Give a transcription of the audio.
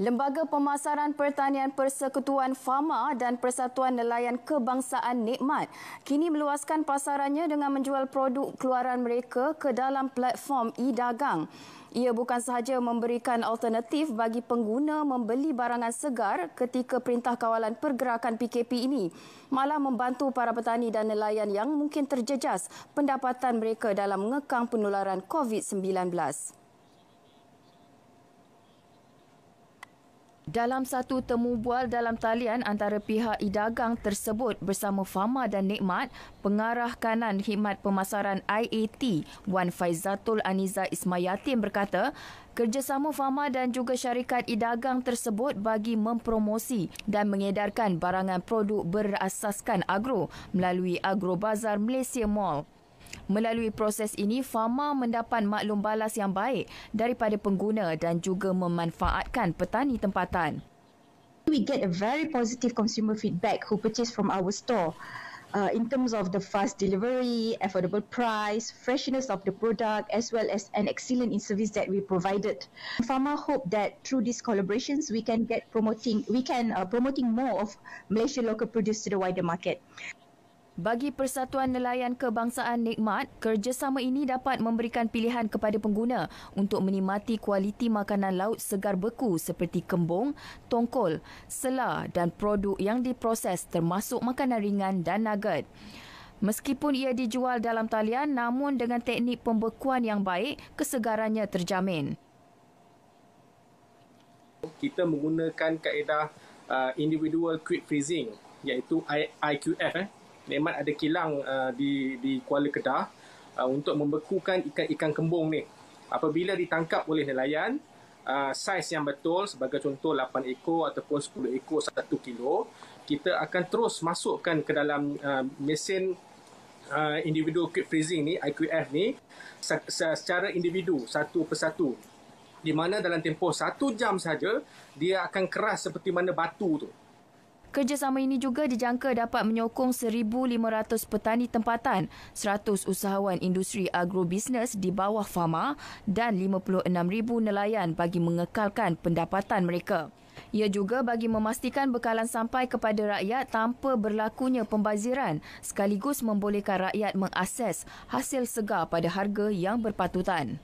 Lembaga Pemasaran Pertanian Persekutuan Fama dan Persatuan Nelayan Kebangsaan Nikmat kini meluaskan pasarannya dengan menjual produk keluaran mereka ke dalam platform e-dagang. Ia bukan sahaja memberikan alternatif bagi pengguna membeli barangan segar ketika Perintah Kawalan Pergerakan PKP ini, malah membantu para petani dan nelayan yang mungkin terjejas pendapatan mereka dalam mengekang penularan COVID-19. Dalam satu temu bual dalam talian antara pihak idagang tersebut bersama Fama dan Nikmat, pengarah kanan khidmat pemasaran IAT Wan Faizatul Aniza Ismayatin berkata, kerjasama Fama dan juga syarikat idagang tersebut bagi mempromosi dan mengedarkan barangan produk berasaskan agro melalui Agro Bazar Malaysia Mall. Melalui proses ini, Fama mendapat maklum balas yang baik daripada pengguna dan juga memanfaatkan petani tempatan. We get a very positive consumer feedback who purchase from our store. Uh, in terms of the fast delivery, affordable price, freshness of the product, as well as an excellent in service that we provided, Pharma hope that through these collaborations, we can get promoting we can uh, promoting more of Malaysia local produce to the wider market. Bagi Persatuan Nelayan Kebangsaan Nikmat, kerjasama ini dapat memberikan pilihan kepada pengguna untuk menikmati kualiti makanan laut segar beku seperti kembung, tongkol, selar dan produk yang diproses termasuk makanan ringan dan nugget. Meskipun ia dijual dalam talian, namun dengan teknik pembekuan yang baik, kesegarannya terjamin. Kita menggunakan kaedah uh, individual quick freezing iaitu IQF memang ada kilang uh, di di Kuala Kedah uh, untuk membekukan ikan-ikan kembung ni. Apabila ditangkap oleh nelayan, uh, saiz yang betul sebagai contoh 8 ekor ataupun 10 ekor 1 kilo, kita akan terus masukkan ke dalam uh, mesin uh, individual quick freezing ni, IQF ni secara individu satu persatu. Di mana dalam tempoh satu jam saja dia akan keras seperti mana batu tu. Kerjasama ini juga dijangka dapat menyokong 1,500 petani tempatan, 100 usahawan industri agrobisnes di bawah FAMA dan 56,000 nelayan bagi mengekalkan pendapatan mereka. Ia juga bagi memastikan bekalan sampai kepada rakyat tanpa berlakunya pembaziran sekaligus membolehkan rakyat mengakses hasil segar pada harga yang berpatutan.